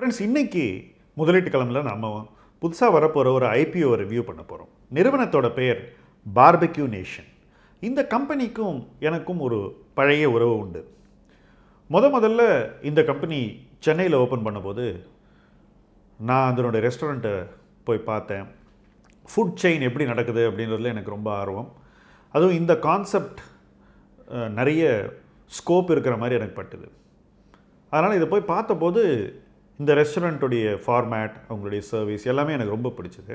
friends இன்றைக்கி முதலீட்டு கிழமில் நம்ம புதுசாக வரப்போகிற ஒரு ஐபிஓ ரிவ்யூ பண்ண போகிறோம் நிறுவனத்தோட பெயர் பார்பெக்யூ நேஷன் இந்த கம்பெனிக்கும் எனக்கும் ஒரு பழைய உறவு உண்டு முத முதல்ல இந்த கம்பெனி சென்னையில் ஓப்பன் பண்ணும்போது நான் அதனுடைய ரெஸ்டாரண்ட்டை போய் பார்த்தேன் ஃபுட் செயின் எப்படி நடக்குது அப்படின்றதுல எனக்கு ரொம்ப ஆர்வம் அதுவும் இந்த கான்செப்ட் நிறைய ஸ்கோப் இருக்கிற மாதிரி எனக்கு பட்டுது அதனால் இதை போய் பார்த்தபோது இந்த ரெஸ்டாரண்ட்டுடைய ஃபார்மேட் அவங்களுடைய சர்வீஸ் எல்லாமே எனக்கு ரொம்ப பிடிச்சது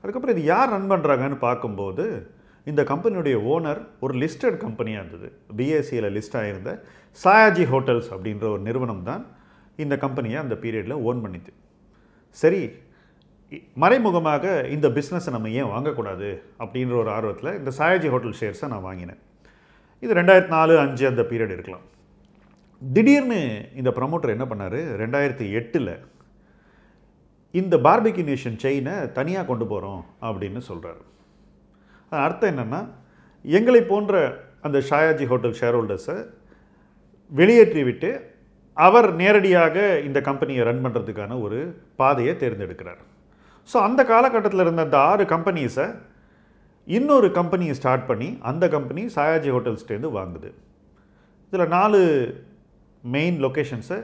அதுக்கப்புறம் இது யார் ரன் பண்ணுறாங்கன்னு பார்க்கும்போது இந்த கம்பெனியுடைய ஓனர் ஒரு லிஸ்டட் கம்பெனியாக இருந்தது பிஎஸ்சியில் லிஸ்ட் ஆகியிருந்த சாயாஜி ஹோட்டல்ஸ் அப்படின்ற ஒரு நிறுவனம் தான் இந்த கம்பெனியை அந்த பீரியடில் ஓன் பண்ணிது சரி மறைமுகமாக இந்த பிஸ்னஸை நம்ம ஏன் வாங்கக்கூடாது அப்படின்ற ஒரு ஆர்வத்தில் இந்த சாயாஜி ஹோட்டல் ஷேர்ஸை நான் வாங்கினேன் இது ரெண்டாயிரத்தி நாலு அஞ்சு அந்த பீரியட் இருக்கலாம் திடீர்னு இந்த ப்ரமோட்டர் என்ன பண்ணார் ரெண்டாயிரத்தி எட்டில் இந்த பார்பிக்யூ நேஷன் செயினை தனியாக கொண்டு போகிறோம் அப்படின்னு சொல்கிறார் அர்த்தம் என்னென்னா எங்களை போன்ற அந்த ஷாயாஜி ஹோட்டல் ஷேர் ஹோல்டர்ஸை வெளியேற்றிவிட்டு அவர் நேரடியாக இந்த கம்பெனியை ரன் பண்ணுறதுக்கான ஒரு பாதையை தேர்ந்தெடுக்கிறார் ஸோ அந்த காலகட்டத்தில் இருந்த அந்த ஆறு கம்பெனிஸை இன்னொரு கம்பெனியை ஸ்டார்ட் பண்ணி அந்த கம்பெனி சாயாஜி ஹோட்டல்ஸ்டேருந்து வாங்குது இதில் நாலு மெயின் லொக்கேஷன்ஸை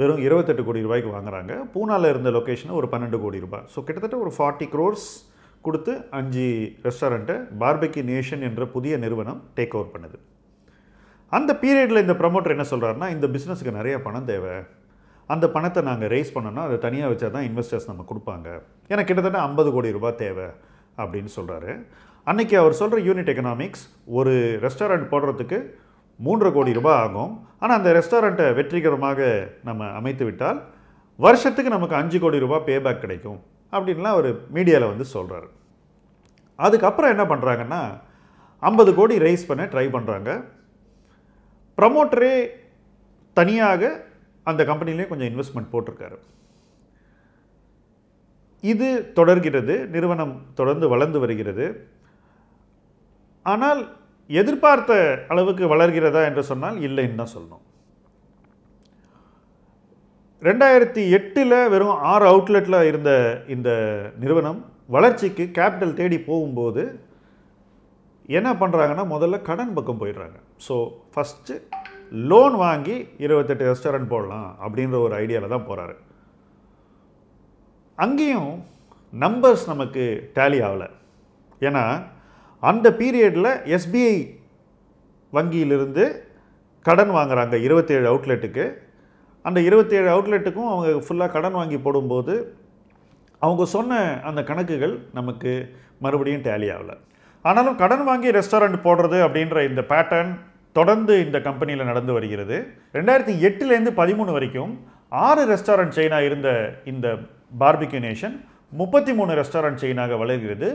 வெறும் இருபத்தெட்டு கோடி ரூபாய்க்கு வாங்குகிறாங்க பூனாவில் இருந்த லொக்கேஷனை ஒரு பன்னெண்டு கோடி ரூபாய் ஸோ கிட்டத்தட்ட ஒரு ஃபார்ட்டி க்ரோர்ஸ் கொடுத்து அஞ்சு ரெஸ்டாரண்ட்டை பார்பிக்கி நேஷன் என்ற புதிய நிறுவனம் டேக் ஓவர் பண்ணுது அந்த பீரியடில் இந்த ப்ரமோட்டர் என்ன சொல்கிறாருன்னா இந்த பிஸ்னஸுக்கு நிறைய பணம் தேவை அந்த பணத்தை நாங்கள் ரேஸ் பண்ணோம்னா அதை தனியாக வச்சா தான் இன்வெஸ்டர்ஸ் நம்ம கொடுப்பாங்க ஏன்னா கிட்டத்தட்ட ஐம்பது கோடி ரூபாய் தேவை அப்படின்னு சொல்கிறாரு அன்றைக்கி அவர் சொல்கிற யூனிட் எக்கனாமிக்ஸ் ஒரு ரெஸ்டாரண்ட் போடுறதுக்கு மூன்று கோடி ரூபாய் ஆகும் ஆனால் அந்த ரெஸ்டாரண்ட்டை வெற்றிகரமாக நம்ம அமைத்து விட்டால் வருஷத்துக்கு நமக்கு அஞ்சு கோடி ரூபாய் பேபேக் கிடைக்கும் அப்படின்லாம் அவர் மீடியாவில் வந்து சொல்கிறார் அதுக்கப்புறம் என்ன பண்ணுறாங்கன்னா ஐம்பது கோடி ரைஸ் பண்ண ட்ரை பண்ணுறாங்க ப்ரமோட்டரே தனியாக அந்த கம்பெனிலே கொஞ்சம் இன்வெஸ்ட்மெண்ட் போட்டிருக்காரு இது தொடர்கிறது நிறுவனம் தொடர்ந்து வளர்ந்து வருகிறது ஆனால் எதிர்பார்த்த அளவுக்கு வளர்கிறதா என்று சொன்னால் இல்லைன்னு தான் சொல்லணும் ரெண்டாயிரத்தி எட்டில் வெறும் ஆறு அவுட்லெட்டில் இருந்த இந்த நிறுவனம் வளர்ச்சிக்கு கேபிட்டல் தேடி போகும்போது என்ன பண்ணுறாங்கன்னா முதல்ல கடன் பக்கம் போயிடுறாங்க ஸோ ஃபஸ்ட்டு லோன் வாங்கி இருபத்தெட்டு ரெஸ்டாரண்ட் போடலாம் அப்படின்ற ஒரு ஐடியாவில் தான் போகிறாரு அங்கேயும் நம்பர்ஸ் நமக்கு டேலி ஆகலை ஏன்னா அந்த பீரியடில் எஸ்பிஐ வங்கியிலிருந்து கடன் வாங்குகிறாங்க இருபத்தேழு அவுட்லெட்டுக்கு அந்த இருபத்தேழு அவுட்லெட்டுக்கும் அவங்க ஃபுல்லாக கடன் வாங்கி போடும்போது அவங்க சொன்ன அந்த கணக்குகள் நமக்கு மறுபடியும் டேலி ஆகலை ஆனாலும் கடன் வாங்கி ரெஸ்டாரண்ட் போடுறது அப்படின்ற இந்த பேட்டர்ன் தொடர்ந்து இந்த கம்பெனியில் நடந்து வருகிறது ரெண்டாயிரத்தி எட்டுலேருந்து பதிமூணு வரைக்கும் ஆறு ரெஸ்டாரண்ட் செயினாக இருந்த இந்த பார்பிக்யூ நேஷன் முப்பத்தி மூணு ரெஸ்டாரண்ட் செயினாக வளர்கிறது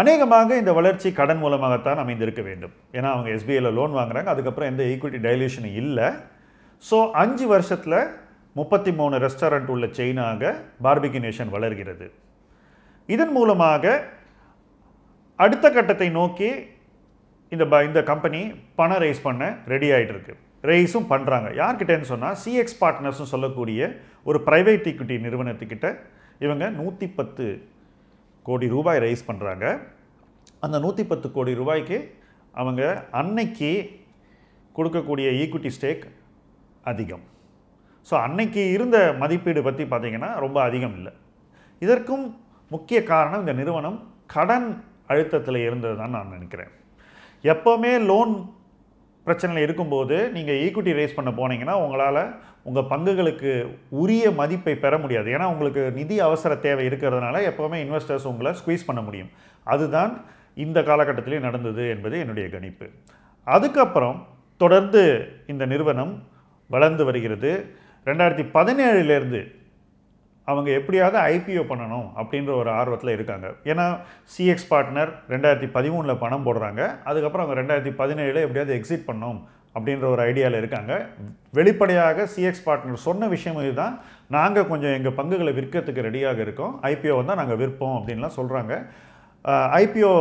அநேகமாக இந்த வளர்ச்சி கடன் மூலமாகத்தான் அமைந்திருக்க வேண்டும் ஏன்னா அவங்க எஸ்பிஐயில் லோன் வாங்குறாங்க அதுக்கப்புறம் எந்த ஈக்விட்டி டைல்யூஷனும் இல்லை ஸோ அஞ்சு வருஷத்தில் முப்பத்தி மூணு ரெஸ்டாரண்ட் உள்ள செயினாக பார்பிகி நேஷன் வளர்கிறது இதன் மூலமாக அடுத்த கட்டத்தை நோக்கி இந்த ப இந்த கம்பெனி பணம் ரைஸ் பண்ண ரெடி ஆகிட்டுருக்கு ரைஸும் பண்ணுறாங்க யார்கிட்டேன்னு சொன்னால் சிஎக்ஸ் பார்ட்னர்ஸ்னு சொல்லக்கூடிய ஒரு ப்ரைவேட் ஈக்விட்டி நிறுவனத்துக்கிட்ட இவங்க நூற்றி பத்து கோடி ரூபாய் ரைஸ் பண்ணுறாங்க அந்த நூற்றி பத்து கோடி ரூபாய்க்கு அவங்க அன்னைக்கு கொடுக்கக்கூடிய ஈக்விட்டி ஸ்டேக் அதிகம் ஸோ அன்னைக்கு இருந்த மதிப்பீடு பற்றி பார்த்திங்கன்னா ரொம்ப அதிகம் இல்லை இதற்கும் முக்கிய காரணம் இந்த நிறுவனம் கடன் அழுத்தத்தில் இருந்தது தான் நான் நினைக்கிறேன் எப்போவுமே லோன் பிரச்சனையில் இருக்கும்போது நீங்கள் ஈக்குவிட்டி ரேஸ் பண்ண போனீங்கன்னா உங்களால் உங்கள் பங்குகளுக்கு உரிய மதிப்பை பெற முடியாது ஏன்னா உங்களுக்கு நிதி அவசர தேவை இருக்கிறதுனால எப்போவுமே இன்வெஸ்டர்ஸ் உங்களை ஸ்குவீஸ் பண்ண முடியும் அதுதான் இந்த காலகட்டத்திலே நடந்தது என்பது என்னுடைய கணிப்பு அதுக்கப்புறம் தொடர்ந்து இந்த நிறுவனம் வளர்ந்து வருகிறது ரெண்டாயிரத்தி பதினேழுலேருந்து அவங்க எப்படியாவது ஐபிஓ பண்ணணும் அப்படின்ற ஒரு ஆர்வத்தில் இருக்காங்க ஏன்னா சிஎக்ஸ் பார்ட்னர் ரெண்டாயிரத்தி பதிமூணில் பணம் போடுறாங்க அதுக்கப்புறம் அவங்க ரெண்டாயிரத்தி பதினேழில் எப்படியாவது எக்ஸிட் பண்ணணும் அப்படின்ற ஒரு ஐடியாவில் இருக்காங்க வெளிப்படையாக சிஎக்ஸ் பார்ட்னர் சொன்ன விஷயம் இதுதான் நாங்கள் கொஞ்சம் எங்கள் பங்குகளை விற்கிறதுக்கு ரெடியாக இருக்கோம் ஐபிஓ வந்தால் நாங்கள் விற்போம் அப்படின்லாம் சொல்கிறாங்க ஐபிஓ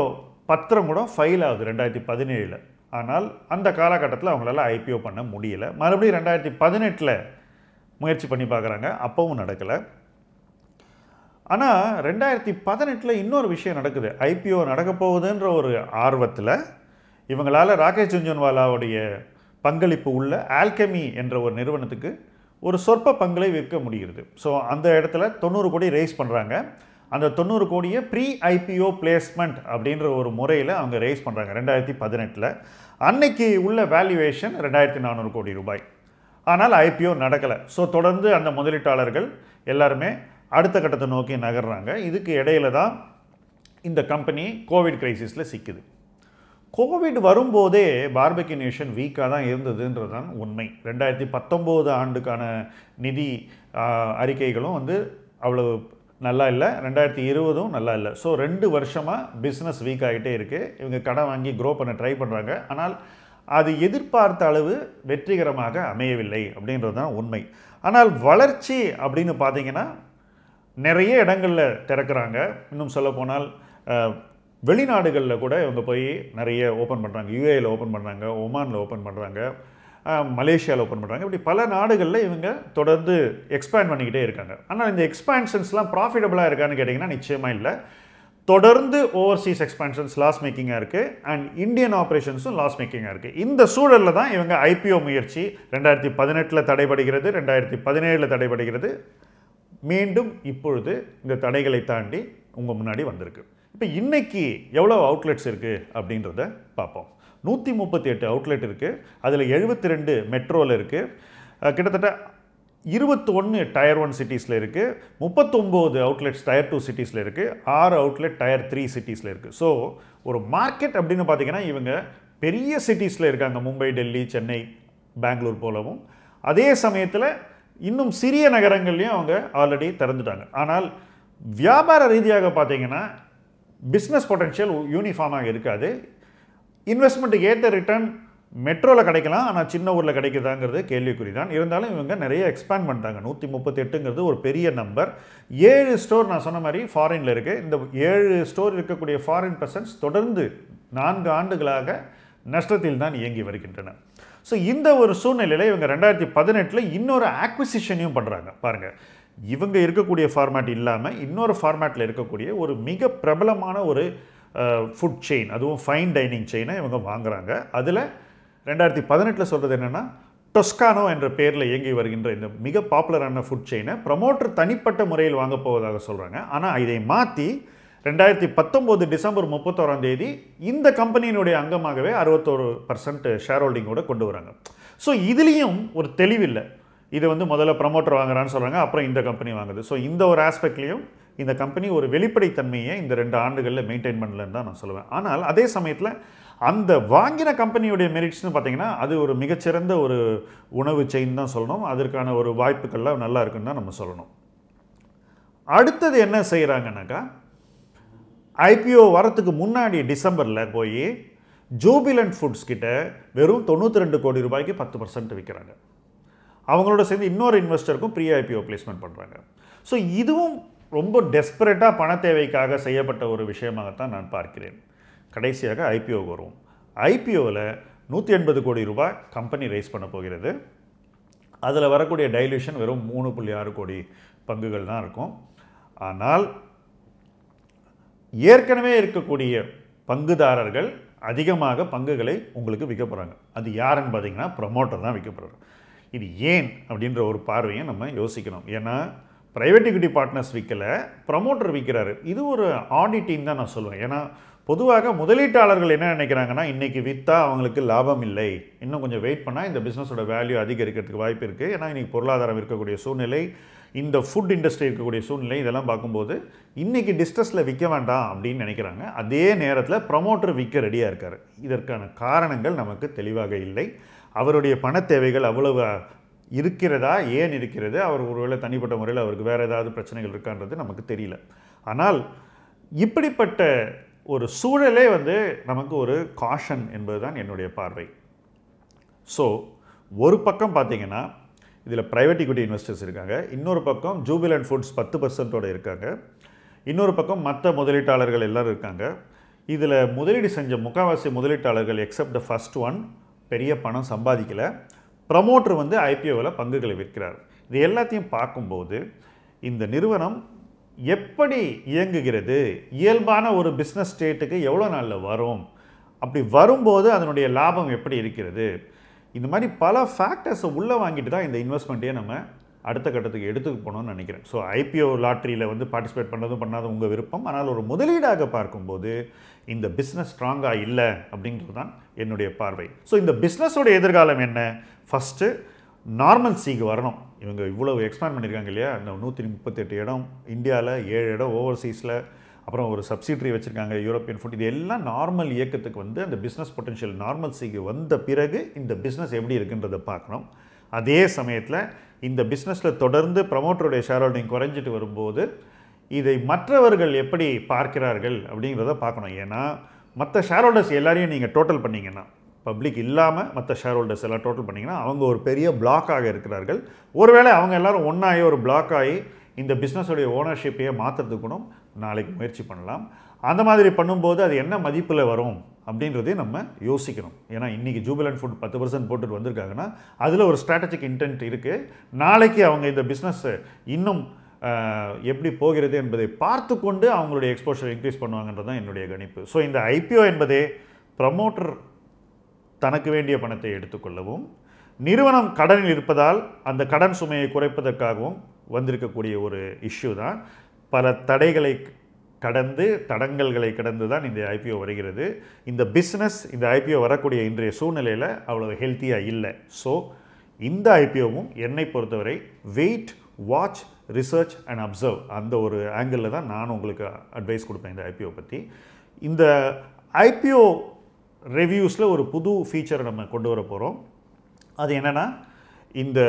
பத்திரம் கூட ஃபைல் ஆகுது ரெண்டாயிரத்தி பதினேழில் ஆனால் அந்த காலகட்டத்தில் அவங்களால ஐபிஓ பண்ண முடியலை மறுபடியும் ரெண்டாயிரத்தி பதினெட்டில் முயற்சி பண்ணி பார்க்குறாங்க அப்பவும் நடக்கலை ஆனால் ரெண்டாயிரத்தி பதினெட்டில் இன்னொரு விஷயம் நடக்குது ஐபிஓ நடக்க போகுதுன்ற ஒரு ஆர்வத்தில் இவங்களால் ராகேஷ் ஜுன்ஜன்வாலாவுடைய பங்களிப்பு உள்ள ஆல்கெமி என்ற ஒரு நிறுவனத்துக்கு ஒரு சொற்ப பங்களை விற்க முடிகிறது ஸோ அந்த இடத்துல தொண்ணூறு கோடி ரேஸ் பண்ணுறாங்க அந்த தொண்ணூறு கோடியை ப்ரீ ஐபிஓ பிளேஸ்மெண்ட் அப்படின்ற ஒரு முறையில் அவங்க ரேஸ் பண்ணுறாங்க ரெண்டாயிரத்தி பதினெட்டில் அன்னைக்கு உள்ள வேல்யூவேஷன் ரெண்டாயிரத்தி நானூறு கோடி ரூபாய் ஆனால் ஐபிஓ நடக்கலை ஸோ தொடர்ந்து அந்த முதலீட்டாளர்கள் எல்லாருமே அடுத்த கட்டத்தை நோக்கி நகர்றாங்க இதுக்கு இடையில தான் இந்த கம்பெனி கோவிட் கிரைசிஸில் சிக்குது கோவிட் வரும்போதே பார்பக்யூ நேஷன் வீக்காக தான் இருந்ததுன்றது தான் உண்மை ரெண்டாயிரத்தி பத்தொம்போது ஆண்டுக்கான நிதி அறிக்கைகளும் வந்து அவ்வளோ நல்லா இல்லை ரெண்டாயிரத்தி இருபதும் நல்லா இல்லை ஸோ ரெண்டு வருஷமாக பிஸ்னஸ் வீக் ஆகிட்டே இருக்குது இவங்க கடன் வாங்கி க்ரோ பண்ண ட்ரை பண்ணுறாங்க ஆனால் அது எதிர்பார்த்த அளவு வெற்றிகரமாக அமையவில்லை அப்படின்றது தான் உண்மை ஆனால் வளர்ச்சி அப்படின்னு பார்த்தீங்கன்னா நிறைய இடங்களில் திறக்கிறாங்க இன்னும் சொல்லப்போனால் வெளிநாடுகளில் கூட இவங்க போய் நிறைய ஓப்பன் பண்ணுறாங்க யூஏயில் ஓப்பன் பண்ணுறாங்க ஒமானில் ஓப்பன் பண்ணுறாங்க மலேசியாவில் ஓப்பன் பண்ணுறாங்க இப்படி பல நாடுகளில் இவங்க தொடர்ந்து எக்ஸ்பேண்ட் பண்ணிக்கிட்டே இருக்காங்க ஆனால் இந்த எக்ஸ்பேன்ஷன்ஸ்லாம் ப்ராஃபிட்டபுளாக இருக்கான்னு கேட்டிங்கன்னா நிச்சயமாக இல்லை தொடர்ந்து ஓவர்சீஸ் எக்ஸ்பேன்ஷன்ஸ் லாஸ் மேக்கிங்காக இருக்குது அண்ட் இந்தியன் ஆப்ரேஷன்ஸும் லாஸ் மேக்கிங்காக இருக்குது இந்த சூழலில் தான் இவங்க ஐபிஓ முயற்சி ரெண்டாயிரத்தி பதினெட்டில் தடைபடுகிறது ரெண்டாயிரத்தி பதினேழில் தடைபடுகிறது மீண்டும் இப்பொழுது இந்த தடைகளை தாண்டி உங்கள் முன்னாடி வந்திருக்கு இப்போ இன்றைக்கி எவ்வளோ அவுட்லெட்ஸ் இருக்குது அப்படின்றத பார்ப்போம் நூற்றி முப்பத்தி எட்டு அவுட்லெட் இருக்குது அதில் எழுபத்தி ரெண்டு மெட்ரோவில் இருக்குது கிட்டத்தட்ட இருபத்தொன்று டயர் ஒன் சிட்டிஸில் இருக்குது முப்பத்தொம்போது அவுட்லெட்ஸ் டயர் டூ சிட்டிஸில் இருக்குது ஆறு அவுட்லெட் டயர் த்ரீ சிட்டிஸில் இருக்குது ஸோ ஒரு மார்க்கெட் அப்படின்னு பார்த்திங்கன்னா இவங்க பெரிய சிட்டிஸில் இருக்காங்க மும்பை டெல்லி சென்னை பெங்களூர் போலவும் அதே சமயத்தில் இன்னும் சிறிய நகரங்கள்லையும் அவங்க ஆல்ரெடி திறந்துட்டாங்க ஆனால் வியாபார ரீதியாக பார்த்தீங்கன்னா பிஸ்னஸ் பொட்டென்ஷியல் யூனிஃபார்மாக இருக்காது இன்வெஸ்ட்மெண்ட்டுக்கு ஏற்ற ரிட்டர்ன் மெட்ரோவில் கிடைக்கலாம் ஆனால் சின்ன ஊரில் கிடைக்குதாங்கிறது கேள்விக்குறி தான் இருந்தாலும் இவங்க நிறைய எக்ஸ்பேண்ட் பண்ணிட்டாங்க நூற்றி முப்பத்தெட்டுங்கிறது ஒரு பெரிய நம்பர் ஏழு ஸ்டோர் நான் சொன்ன மாதிரி ஃபாரினில் இருக்குது இந்த ஏழு ஸ்டோர் இருக்கக்கூடிய ஃபாரின் பர்சன்ஸ் தொடர்ந்து நான்கு ஆண்டுகளாக நஷ்டத்தில் தான் இயங்கி வருகின்றன ஸோ இந்த ஒரு சூழ்நிலையில் இவங்க ரெண்டாயிரத்தி பதினெட்டில் இன்னொரு ஆக்விசிஷனையும் பண்ணுறாங்க பாருங்கள் இவங்க இருக்கக்கூடிய ஃபார்மேட் இல்லாமல் இன்னொரு ஃபார்மேட்டில் இருக்கக்கூடிய ஒரு மிக பிரபலமான ஒரு ஃபுட் செயின் அதுவும் ஃபைன் டைனிங் செயினை இவங்க வாங்குகிறாங்க அதில் ரெண்டாயிரத்தி பதினெட்டில் சொல்கிறது என்னென்னா டொஸ்கானோ என்ற பேரில் இயங்கி வருகின்ற இந்த மிக பாப்புலரான ஃபுட் செயினை ப்ரமோட்டர் தனிப்பட்ட முறையில் வாங்க போவதாக சொல்கிறாங்க ஆனால் இதை மாற்றி ரெண்டாயிரத்தி பத்தொம்போது டிசம்பர் முப்பத்தோராம் தேதி இந்த கம்பெனியினுடைய அங்கமாகவே அறுபத்தோரு பர்சன்ட் ஷேர் ஹோல்டிங்கோடு கொண்டு வராங்க ஸோ இதுலேயும் ஒரு தெளிவில்லை இது வந்து முதல்ல ப்ரமோட்டர் வாங்குறான்னு சொல்கிறாங்க அப்புறம் இந்த கம்பெனி வாங்குது ஸோ இந்த ஒரு ஆஸ்பெக்ட்லேயும் இந்த கம்பெனி ஒரு வெளிப்படைத்தன்மையை இந்த ரெண்டு ஆண்டுகளில் மெயின்டைன் பண்ணலன்னு தான் நான் சொல்லுவேன் ஆனால் அதே சமயத்தில் அந்த வாங்கின கம்பெனியுடைய மெரிட்ஸ்னு பார்த்தீங்கன்னா அது ஒரு மிகச்சிறந்த ஒரு உணவு செயின் தான் சொல்லணும் அதற்கான ஒரு வாய்ப்புகள்லாம் நல்லா இருக்குன்னு தான் நம்ம சொல்லணும் அடுத்தது என்ன செய்கிறாங்கனாக்கா ஐபிஓ வரத்துக்கு முன்னாடி டிசம்பரில் போய் ஜூபிலண்ட் ஃபுட்ஸ் கிட்ட வெறும் தொண்ணூற்றி ரெண்டு கோடி ரூபாய்க்கு பத்து பர்சன்ட் விற்கிறாங்க அவங்களோட சேர்ந்து இன்னொரு இன்வெஸ்டருக்கும் ப்ரீ ஐபிஓ பிளேஸ்மெண்ட் பண்ணுறாங்க ஸோ இதுவும் ரொம்ப டெஸ்பரேட்டாக பண தேவைக்காக செய்யப்பட்ட ஒரு விஷயமாகத்தான் நான் பார்க்கிறேன் கடைசியாக ஐபிஓக்கு வருவோம் ஐபிஓவில் நூற்றி எண்பது கோடி ரூபாய் கம்பெனி ரைஸ் பண்ண போகிறது அதில் வரக்கூடிய டைல்யூஷன் வெறும் மூணு புள்ளி ஆறு கோடி பங்குகள் தான் இருக்கும் ஆனால் ஏற்கனவே இருக்கக்கூடிய பங்குதாரர்கள் அதிகமாக பங்குகளை உங்களுக்கு விற்க போகிறாங்க அது யாருன்னு பார்த்தீங்கன்னா ப்ரமோட்டர் தான் விற்க போகிறாரு இது ஏன் அப்படின்ற ஒரு பார்வையை நம்ம யோசிக்கணும் ஏன்னா ப்ரைவேட் இக்விட்டி பார்ட்னர்ஸ் விற்கலை ப்ரமோட்டர் விற்கிறாரு இது ஒரு ஆடிட்டின்னு தான் நான் சொல்லுவேன் ஏன்னா பொதுவாக முதலீட்டாளர்கள் என்ன நினைக்கிறாங்கன்னா இன்றைக்கி விற்றா அவங்களுக்கு லாபம் இல்லை இன்னும் கொஞ்சம் வெயிட் பண்ணால் இந்த பிஸ்னஸோட வேல்யூ அதிகரிக்கிறதுக்கு வாய்ப்பு இருக்குது ஏன்னா இன்றைக்கி பொருளாதாரம் இருக்கக்கூடிய சூழ்நிலை இந்த ஃபுட் இண்டஸ்ட்ரி இருக்கக்கூடிய சூழ்நிலை இதெல்லாம் பார்க்கும்போது இன்றைக்கி டிஸ்ட்ரெஸில் விற்க வேண்டாம் அப்படின்னு நினைக்கிறாங்க அதே நேரத்தில் ப்ரமோட்டர் விற்க ரெடியாக இருக்கார் இதற்கான காரணங்கள் நமக்கு தெளிவாக இல்லை அவருடைய பண தேவைகள் அவ்வளவு இருக்கிறதா ஏன் இருக்கிறது அவர் ஒருவேளை தனிப்பட்ட முறையில் அவருக்கு வேறு ஏதாவது பிரச்சனைகள் இருக்கான்றது நமக்கு தெரியல ஆனால் இப்படிப்பட்ட ஒரு சூழலே வந்து நமக்கு ஒரு காஷன் என்பது தான் என்னுடைய பார்வை ஸோ ஒரு பக்கம் பார்த்திங்கன்னா இதில் ப்ரைவேட் இக்விட்டி இன்வெஸ்டர்ஸ் இருக்காங்க இன்னொரு பக்கம் ஜூபிலண்ட் ஃபுட்ஸ் பத்து பர்சன்ட்டோடு இருக்காங்க இன்னொரு பக்கம் மற்ற முதலீட்டாளர்கள் எல்லோரும் இருக்காங்க இதில் முதலீடு செஞ்ச முக்காவாசி முதலீட்டாளர்கள் எக்ஸப்ட் த ஃபஸ்ட் ஒன் பெரிய பணம் சம்பாதிக்கலை ப்ரமோட்டர் வந்து ஐபிஓவில் பங்குகளை விற்கிறார் இது எல்லாத்தையும் பார்க்கும்போது இந்த நிறுவனம் எப்படி இயங்குகிறது இயல்பான ஒரு பிஸ்னஸ் ஸ்டேட்டுக்கு எவ்வளோ நாளில் வரும் அப்படி வரும்போது அதனுடைய லாபம் எப்படி இருக்கிறது இந்த மாதிரி பல ஃபேக்டர்ஸை உள்ளே வாங்கிட்டு தான் இந்த இன்வெஸ்ட்மெண்ட்டே நம்ம அடுத்த கட்டத்துக்கு எடுத்துக்க போகணும்னு நினைக்கிறேன் ஸோ ஐபிஓ லாட்ரியில் வந்து பார்ட்டிசிபேட் பண்ணதும் பண்ணாதும் உங்கள் விருப்பம் ஆனால் ஒரு முதலீடாக பார்க்கும்போது இந்த பிஸ்னஸ் ஸ்ட்ராங்காக இல்லை அப்படிங்கிறது தான் என்னுடைய பார்வை ஸோ இந்த பிஸ்னஸோட எதிர்காலம் என்ன ஃபஸ்ட்டு நார்மல் சீக்கு வரணும் இவங்க இவ்வளோ எக்ஸ்பேண்ட் பண்ணியிருக்காங்க இல்லையா அந்த நூற்றி முப்பத்தெட்டு இடம் இந்தியாவில் ஏழு இடம் ஓவர்சீஸில் அப்புறம் ஒரு சப்சிட்ரி வச்சுருக்காங்க யூரோப்பியன் ஃபுட் இது எல்லாம் நார்மல் இயக்கத்துக்கு வந்து அந்த பிஸ்னஸ் பொட்டன்ஷியல் நார்மல் சிக்கு வந்த பிறகு இந்த பிஸ்னஸ் எப்படி இருக்குன்றதை பார்க்கணும் அதே சமயத்தில் இந்த பிஸ்னஸில் தொடர்ந்து ப்ரமோட்டருடைய ஷேர் ஹோல்டிங் குறைஞ்சிட்டு வரும்போது இதை மற்றவர்கள் எப்படி பார்க்கிறார்கள் அப்படிங்கிறத பார்க்கணும் ஏன்னா மற்ற ஷேர் ஹோல்டர்ஸ் எல்லாரையும் நீங்கள் டோட்டல் பண்ணிங்கன்னா பப்ளிக் இல்லாமல் மற்ற ஷேர் ஹோல்டர்ஸ் எல்லாம் டோட்டல் பண்ணிங்கன்னா அவங்க ஒரு பெரிய பிளாக்காக இருக்கிறார்கள் ஒருவேளை அவங்க எல்லோரும் ஒன்றாகி ஒரு பிளாக் ஆகி இந்த பிஸ்னஸுடைய ஓனர்ஷிப்பையே மாற்றுறதுக்குணும் நாளைக்கு முயற்சி பண்ணலாம் அந்த மாதிரி பண்ணும்போது அது என்ன மதிப்பில் வரும் அப்படின்றதே நம்ம யோசிக்கணும் ஏன்னா இன்றைக்கி ஜூபிலண்ட் ஃபுட் பத்து பர்சன்ட் போட்டுட்டு வந்திருக்காங்கன்னா அதில் ஒரு ஸ்ட்ராட்டஜிக் இன்டென்ட் இருக்குது நாளைக்கு அவங்க இந்த பிஸ்னஸ்ஸை இன்னும் எப்படி போகிறது என்பதை பார்த்து கொண்டு அவங்களுடைய எக்ஸ்போஷர் இன்க்ரீஸ் பண்ணுவாங்கன்றது தான் என்னுடைய கணிப்பு ஸோ இந்த ஐபிஓ என்பதே ப்ரமோட்டர் தனக்கு வேண்டிய பணத்தை எடுத்துக்கொள்ளவும் நிறுவனம் கடனில் இருப்பதால் அந்த கடன் சுமையை குறைப்பதற்காகவும் வந்திருக்கக்கூடிய ஒரு இஷ்யூ தான் பல தடைகளை கடந்து தடங்கல்களை கடந்து தான் இந்த ஐபிஓ வருகிறது இந்த பிஸ்னஸ் இந்த ஐபிஓ வரக்கூடிய இன்றைய சூழ்நிலையில் அவ்வளோ ஹெல்த்தியாக இல்லை ஸோ இந்த ஐபிஓவும் என்னை பொறுத்தவரை wait watch research and observe அந்த ஒரு ஆங்கிளில் தான் நான் உங்களுக்கு அட்வைஸ் கொடுப்பேன் இந்த ஐபிஓ பற்றி இந்த ஐபிஓ ரெவ்யூஸில் ஒரு புது ஃபீச்சரை நம்ம கொண்டு வர போகிறோம் அது என்னென்னா இந்த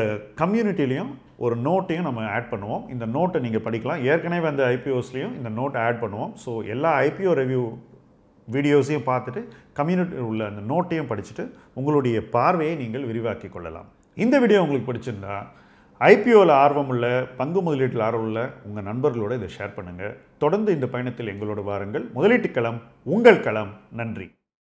கம்யூனிட்டிலையும் ஒரு நோட்டையும் நம்ம ஆட் பண்ணுவோம் இந்த நோட்டை நீங்கள் படிக்கலாம் ஏற்கனவே அந்த ஐபிஓஸ்லேயும் இந்த நோட் ஆட் பண்ணுவோம் ஸோ எல்லா ஐபிஓ ரிவ்யூ வீடியோஸையும் பார்த்துட்டு கம்யூனிட்டி உள்ள அந்த நோட்டையும் படிச்சுட்டு உங்களுடைய பார்வையை நீங்கள் விரிவாக்கி கொள்ளலாம் இந்த வீடியோ உங்களுக்கு பிடிச்சிருந்தா ஐபிஓவில் ஆர்வம் உள்ள பங்கு முதலீட்டில் ஆர்வம் உள்ள உங்கள் நண்பர்களோடு இதை ஷேர் பண்ணுங்கள் தொடர்ந்து இந்த பயணத்தில் எங்களோட வாருங்கள் முதலீட்டு களம் உங்கள் களம் நன்றி